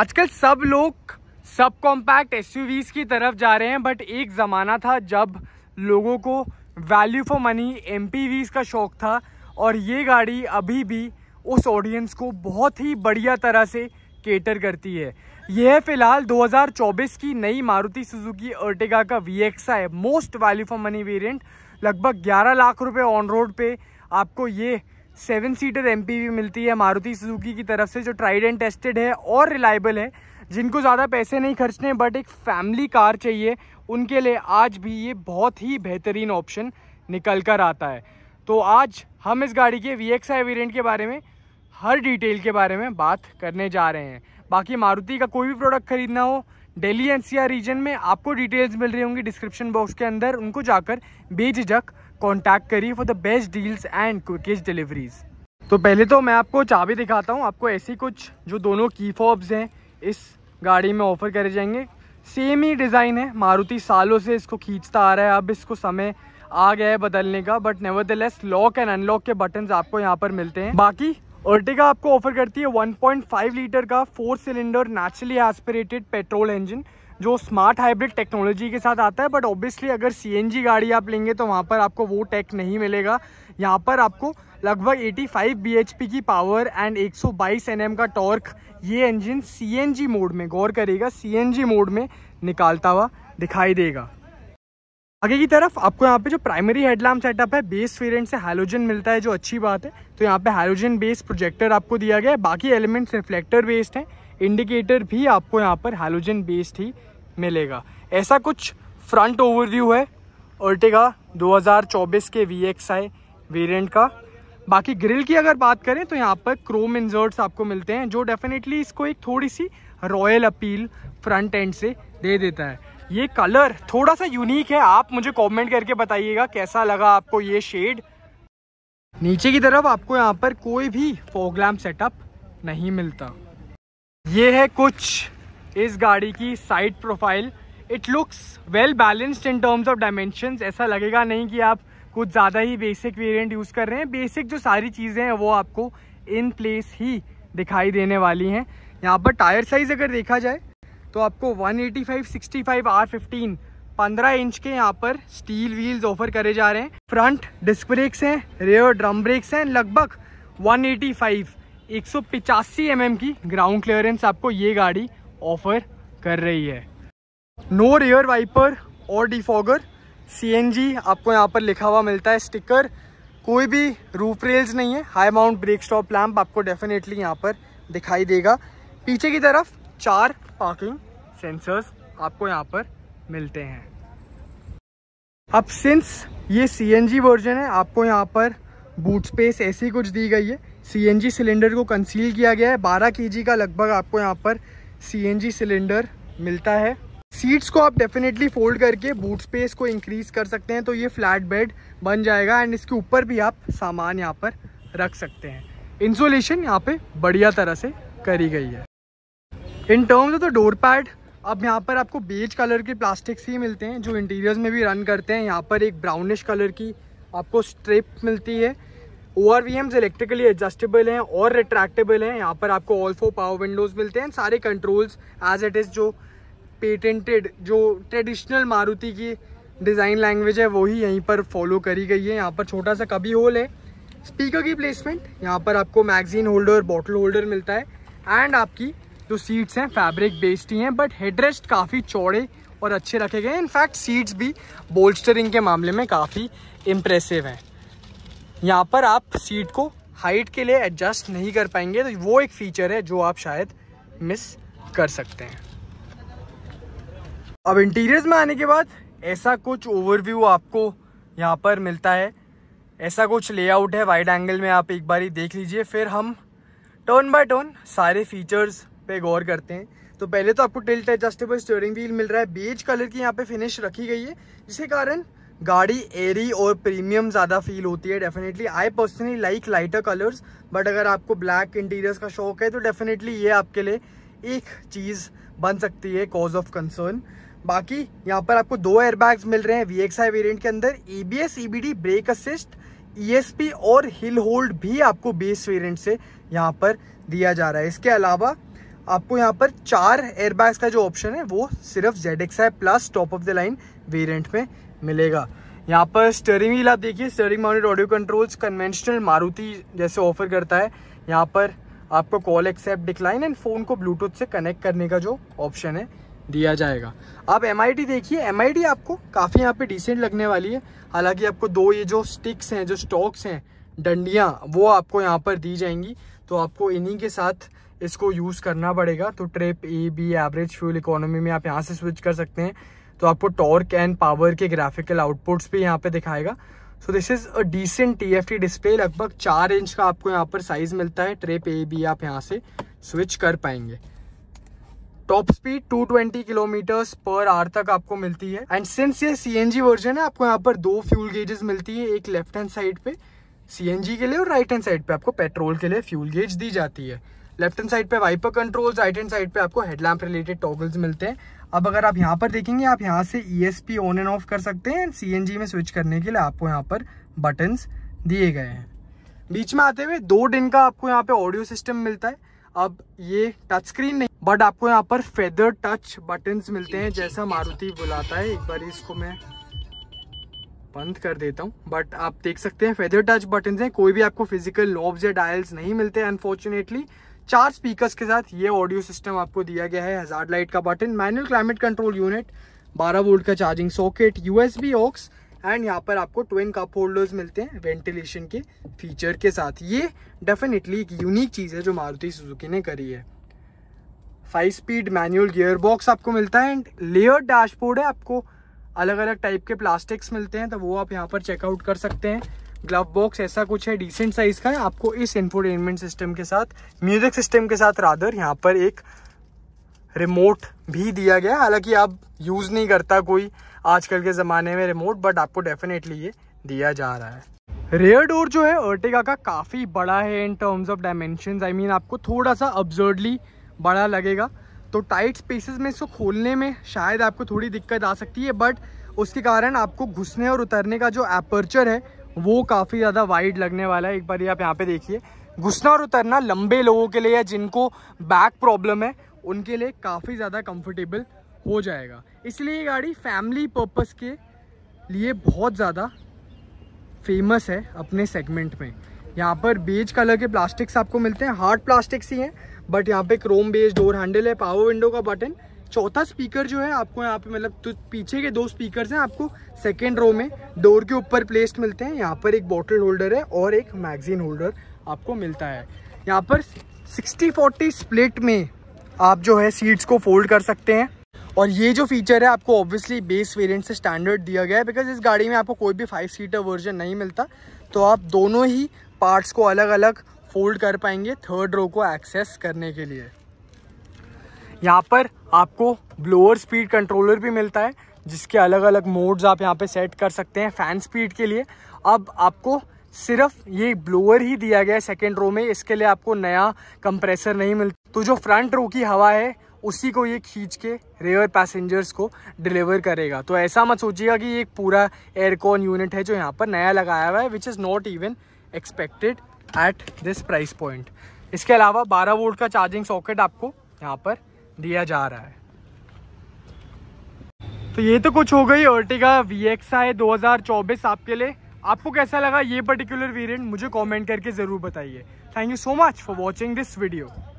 आजकल सब लोग सब कॉम्पैक्ट एस की तरफ जा रहे हैं बट एक ज़माना था जब लोगों को वैल्यू फॉर मनी एम का शौक़ था और ये गाड़ी अभी भी उस ऑडियंस को बहुत ही बढ़िया तरह से केटर करती है यह है फिलहाल 2024 की नई मारुति सुजुकी अर्टिगा का वी है most value for money variant लगभग 11 लाख रुपए ऑन रोड पे आपको ये सेवन सीटर एम भी मिलती है मारुति सुजुकी की तरफ से जो ट्राइड एंड टेस्टेड है और रिलायबल है जिनको ज़्यादा पैसे नहीं खर्चने बट एक फैमिली कार चाहिए उनके लिए आज भी ये बहुत ही बेहतरीन ऑप्शन निकल कर आता है तो आज हम इस गाड़ी के वी एक्स आई वेरियंट के बारे में हर डिटेल के बारे में बात करने जा रहे हैं बाकी मारुति का कोई भी प्रोडक्ट खरीदना हो दिल्ली एनसीआर रीजन में आपको डिटेल्स मिल रही होंगी डिस्क्रिप्शन बॉक्स के अंदर उनको जाकर बेझिझक कॉन्टैक्ट करिए for the best deals and quickest deliveries तो पहले तो मैं आपको चाबी दिखाता हूँ आपको ऐसी कुछ जो दोनों की फॉब्स हैं इस गाड़ी में ऑफर करे जाएंगे सेम ही डिज़ाइन है मारुति सालों से इसको खींचता आ रहा है अब इसको समय आ गया है बदलने का but never lock and unlock के बटन आपको यहाँ पर मिलते हैं बाकी अर्टिगा आपको ऑफर करती है 1.5 लीटर का four cylinder naturally aspirated petrol engine जो स्मार्ट हाइब्रिड टेक्नोलॉजी के साथ आता है बट ऑब्वियसली अगर सीएनजी गाड़ी आप लेंगे तो वहाँ पर आपको वो टेक नहीं मिलेगा यहाँ पर आपको लगभग 85 bhp की पावर एंड 122 nm का टॉर्क ये इंजन सीएनजी मोड में गौर करेगा सीएनजी मोड में निकालता हुआ दिखाई देगा आगे की तरफ आपको यहाँ पे जो प्राइमरी हेडलैम्प सेटअप है बेस वेरिएंट से हाइलोजन मिलता है जो अच्छी बात है तो यहाँ पे हाइलोजन बेस्ड प्रोजेक्टर आपको दिया गया है बाकी एलिमेंट्स रिफ्लेक्टर बेस्ड हैं इंडिकेटर भी आपको यहाँ पर हाइलोजन बेस्ड ही मिलेगा ऐसा कुछ फ्रंट ओवरव्यू है अर्टिगा चौबीस के वी एक्स आई वेरियंट का बाकी ग्रिल की अगर बात करें तो यहाँ पर क्रोम इन्जर्ट्स आपको मिलते हैं जो डेफिनेटली इसको एक थोड़ी सी रॉयल अपील फ्रंट एंड से दे देता है ये कलर थोड़ा सा यूनिक है आप मुझे कमेंट करके बताइएगा कैसा लगा आपको ये शेड नीचे की तरफ आपको यहाँ पर कोई भी फोगलैम सेटअप नहीं मिलता ये है कुछ इस गाड़ी की side profile it looks well balanced in terms of dimension ऐसा लगेगा नहीं कि आप कुछ ज़्यादा ही बेसिक वेरिएंट यूज़ कर रहे हैं बेसिक जो सारी चीज़ें हैं वो आपको इन प्लेस ही दिखाई देने वाली हैं यहाँ पर टायर साइज़ अगर देखा जाए तो आपको 185, 65, R15 15 इंच के यहाँ पर स्टील व्हील्स ऑफर करे जा रहे हैं फ्रंट डिस्क ब्रेक्स हैं रेयर ड्रम ब्रेक्स हैं लगभग 185, एम mm की ग्राउंड क्लियरेंस आपको ये गाड़ी ऑफर कर रही है नो रेयर वाइपर और डिफॉगर जी आपको यहाँ पर लिखा हुआ मिलता है स्टिकर कोई भी रूफ रेल्स नहीं है high mount brake stop lamp आपको डेफिनेटली यहाँ पर दिखाई देगा पीछे की तरफ चार पार्किंग सेंसर्स आपको यहाँ पर मिलते हैं अब सिंस ये सी वर्जन है आपको यहाँ पर बूट स्पेस ऐसी कुछ दी गई है सी सिलेंडर को कंसील किया गया है बारह के का लगभग आपको यहाँ पर सी सिलेंडर मिलता है सीट्स को आप डेफिनेटली फोल्ड करके बूट स्पेस को इंक्रीज कर सकते हैं तो ये फ्लैट बेड बन जाएगा एंड इसके ऊपर भी आप सामान यहाँ पर रख सकते हैं इंसोलेशन यहाँ पे बढ़िया तरह से करी गई है in terms of the door pad अब यहाँ पर आपको बेज कलर के प्लास्टिक्स ही मिलते हैं जो इंटीरियर्स में भी रन करते हैं यहाँ पर एक ब्राउनिश कलर की आपको स्ट्रिप मिलती है O R V Ms electrically adjustable हैं और रिट्रैक्टेबल हैं यहाँ पर आपको ऑल फोर पावर विंडोज़ मिलते हैं सारे कंट्रोल्स एज इट इज़ जो पेटेंटेड जो ट्रेडिशनल मारुति की डिज़ाइन लैंग्वेज है वही यहीं पर फॉलो करी गई है यहाँ पर छोटा सा कभी होल है स्पीकर की प्लेसमेंट यहाँ पर आपको मैगजीन होल्डर बॉटल होल्डर मिलता है एंड आपकी जो तो सीट्स हैं फैब्रिक बेस्ड ही हैं बट हेडरेस्ट काफ़ी चौड़े और अच्छे रखे गए हैं इनफैक्ट सीट्स भी बोल्स्टरिंग के मामले में काफ़ी इम्प्रेसिव हैं यहाँ पर आप सीट को हाइट के लिए एडजस्ट नहीं कर पाएंगे तो वो एक फ़ीचर है जो आप शायद मिस कर सकते हैं अब इंटीरियर्स में आने के बाद ऐसा कुछ ओवरव्यू आपको यहाँ पर मिलता है ऐसा कुछ लेआउट है वाइड एंगल में आप एक बार ही देख लीजिए फिर हम टर्न बाय टर्न सारे फीचर्स पे गौर करते हैं तो पहले तो आपको टिल्ट एडजस्टेबल स्टीयरिंग व्हील मिल रहा है बेज कलर की यहाँ पे फिनिश रखी गई है जिसके कारण गाड़ी एरी और प्रीमियम ज़्यादा फील होती है definitely I personally like lighter colours but अगर आपको ब्लैक इंटीरियर्स का शौक है तो डेफिनेटली ये आपके लिए एक चीज़ बन सकती है कॉज ऑफ कंसर्न बाकी यहाँ पर आपको दो एयरबैग्स मिल रहे हैं वी एक्स आई वेरियंट के अंदर E B S E B D brake assist E और हिल होल्ड भी आपको बेस वेरियंट से यहाँ पर दिया जा रहा है इसके अलावा आपको यहाँ पर चार एयरबैग्स का जो ऑप्शन है वो सिर्फ Z X I plus top of the line variant में मिलेगा यहाँ पर स्टरिंग व्हील आप देखिए steering mounted audio controls conventional Maruti जैसे ऑफर करता है यहाँ पर आपको call accept decline and phone को ब्लूटूथ से कनेक्ट करने का जो ऑप्शन है दिया जाएगा आप एम देखिए एम आपको काफ़ी यहाँ पे डिसेंट लगने वाली है हालांकि आपको दो ये जो स्टिक्स हैं जो स्टॉक्स हैं डंडियाँ वो आपको यहाँ पर दी जाएंगी तो आपको इन्हीं के साथ इसको यूज़ करना पड़ेगा तो trip A B average fuel economy में आप यहाँ से स्विच कर सकते हैं तो आपको टॉर्क एंड पावर के ग्राफिकल आउटपुट्स भी यहाँ पे दिखाएगा so this is a decent T F T display लगभग चार इंच का आपको यहाँ पर साइज़ मिलता है ट्रेप ए बी आप यहाँ से स्विच कर पाएंगे top speed 220 kilometre per hour तक आपको मिलती है एंड सिंस ये सी वर्जन है आपको यहाँ पर दो फ्यूल गेजेस मिलती है एक लेफ्ट हैंड साइड पे सी के लिए और राइट हैंड साइड पे आपको पेट्रोल के लिए फ्यूल गेज दी जाती है लेफ्ट हैंड साइड पे wiper controls right hand side पे आपको हेडलैम्प रिलेटेड टॉगल्स मिलते हैं अब अगर आप यहाँ पर देखेंगे आप यहाँ से ई ऑन एंड ऑफ कर सकते हैं सी में स्विच करने के लिए आपको यहाँ पर बटन्स दिए गए हैं बीच में आते हुए दो दिन का आपको यहाँ पे ऑडियो सिस्टम मिलता है अब ये टच स्क्रीन नहीं बट आपको यहाँ पर फेदर टच बटन्स मिलते हैं जैसा मारुति बुलाता है एक बार इसको मैं बंद कर देता हूँ बट आप देख सकते हैं फेदर टच बटन्स हैं कोई भी आपको फिजिकल नॉब्स या डायल्स नहीं मिलते अनफॉर्चुनेटली चार स्पीकर्स के साथ ये ऑडियो सिस्टम आपको दिया गया है हजार लाइट का button manual climate control unit 12 volt का charging socket USB aux and यहाँ पर आपको ट्विन कप होल्डर्स मिलते हैं वेंटिलेशन के फीचर के साथ ये डेफिनेटली एक यूनिक चीज़ है जो मारुति सुजुकी ने करी है five speed manual gear box आपको मिलता है एंड लेयर डैशबोर्ड है आपको अलग अलग टाइप के प्लास्टिक्स मिलते हैं तो वो आप यहाँ पर चेकआउट कर सकते हैं ग्लव बॉक्स ऐसा कुछ है डिसेंट साइज का है आपको इस इंफोटेनमेंट सिस्टम के साथ म्यूजिक सिस्टम के साथ रादर यहाँ पर एक रिमोट भी दिया गया हालांकि आप यूज़ नहीं करता कोई आजकल के ज़माने में रिमोट बट आपको डेफिनेटली ये दिया जा रहा है रेयर डोर जो है अर्टिगा का काफ़ी बड़ा है in terms of dimension I mean आपको थोड़ा सा अब्जर्डली बड़ा लगेगा तो टाइट स्पेसिस में इसको खोलने में शायद आपको थोड़ी दिक्कत आ सकती है बट उसके कारण आपको घुसने और उतरने का जो एपर्चर है वो काफ़ी ज़्यादा वाइड लगने वाला है एक बार ये आप यहाँ पे देखिए घुसना और उतरना लंबे लोगों के लिए या जिनको बैक प्रॉब्लम है उनके लिए काफ़ी ज़्यादा कंफर्टेबल हो जाएगा इसलिए ये गाड़ी फैमिली पर्पस के लिए बहुत ज़्यादा फेमस है अपने सेगमेंट में यहाँ पर बेज कलर के प्लास्टिक्स आपको मिलते हैं हार्ड प्लास्टिक्स ही हैं बट यहाँ पे क्रोम बेज डोर हैंडल है पावर विंडो का बटन चौथा स्पीकर जो है आपको यहाँ पे मतलब तो पीछे के दो स्पीकर हैं आपको सेकेंड रो में डोर के ऊपर प्लेस्ड मिलते हैं यहाँ पर एक बॉटल होल्डर है और एक मैगजीन होल्डर आपको मिलता है यहाँ पर सिक्सटी फोर्टी स्प्लिट में आप जो है सीट्स को फोल्ड कर सकते हैं और ये जो फीचर है आपको ऑब्वियसली बेस वेरिएंट से स्टैंडर्ड दिया गया है बिकॉज इस गाड़ी में आपको कोई भी फाइव सीटर वर्जन नहीं मिलता तो आप दोनों ही पार्ट्स को अलग अलग फोल्ड कर पाएंगे थर्ड रो को एक्सेस करने के लिए यहाँ पर आपको ब्लोअर स्पीड कंट्रोलर भी मिलता है जिसके अलग अलग मोड्स आप यहाँ पे सेट कर सकते हैं फ़ैन स्पीड के लिए अब आपको सिर्फ ये ब्लोअर ही दिया गया है सेकेंड रो में इसके लिए आपको नया कंप्रेसर नहीं मिलता तो जो फ्रंट रो की हवा है उसी को ये खींच के रेयर पैसेंजर्स को डिलीवर करेगा तो ऐसा मत सोचिएगा कि ये एक पूरा एयरकॉन यूनिट है जो यहाँ पर नया लगाया हुआ है which is not even expected at this price point इसके अलावा 12 वोल्ट का चार्जिंग सॉकेट आपको यहाँ पर दिया जा रहा है तो ये तो कुछ हो गई ओर्टिगा वी एक्स आई दो आपके लिए आपको कैसा लगा ये पर्टिकुलर वेरिएंट मुझे कमेंट करके ज़रूर बताइए thank you so much for watching this video